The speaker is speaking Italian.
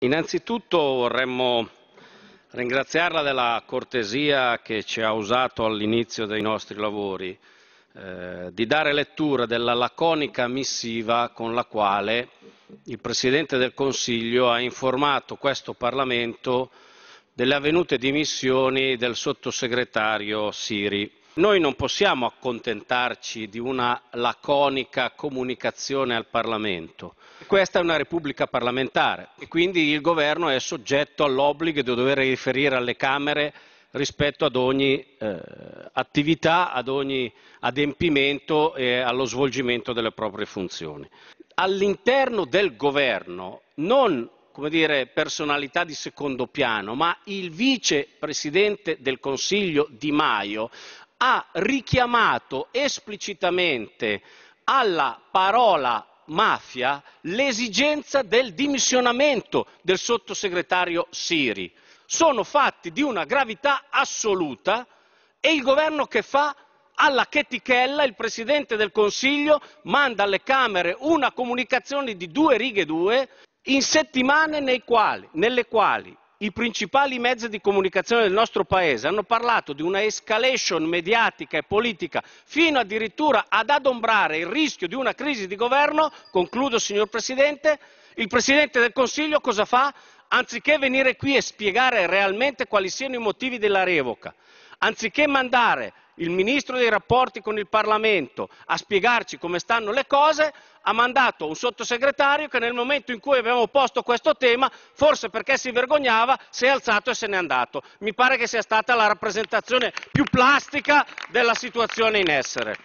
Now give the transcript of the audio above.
Innanzitutto vorremmo ringraziarla della cortesia che ci ha usato all'inizio dei nostri lavori, eh, di dare lettura della laconica missiva con la quale il Presidente del Consiglio ha informato questo Parlamento delle avvenute dimissioni del sottosegretario Siri. Noi non possiamo accontentarci di una laconica comunicazione al Parlamento. Questa è una Repubblica parlamentare e quindi il Governo è soggetto all'obbligo di dover riferire alle Camere rispetto ad ogni eh, attività, ad ogni adempimento e allo svolgimento delle proprie funzioni. All'interno del Governo non come dire, personalità di secondo piano, ma il vicepresidente del Consiglio Di Maio ha richiamato esplicitamente alla parola mafia l'esigenza del dimissionamento del sottosegretario Siri. Sono fatti di una gravità assoluta e il governo che fa? Alla chetichella il Presidente del Consiglio manda alle Camere una comunicazione di due righe due in settimane quali, nelle quali i principali mezzi di comunicazione del nostro Paese hanno parlato di una escalation mediatica e politica fino addirittura ad adombrare il rischio di una crisi di governo, concludo signor Presidente, il Presidente del Consiglio cosa fa? Anziché venire qui e spiegare realmente quali siano i motivi della revoca, anziché mandare il ministro dei rapporti con il Parlamento a spiegarci come stanno le cose, ha mandato un sottosegretario che nel momento in cui abbiamo posto questo tema, forse perché si vergognava, si è alzato e se n'è andato. Mi pare che sia stata la rappresentazione più plastica della situazione in essere.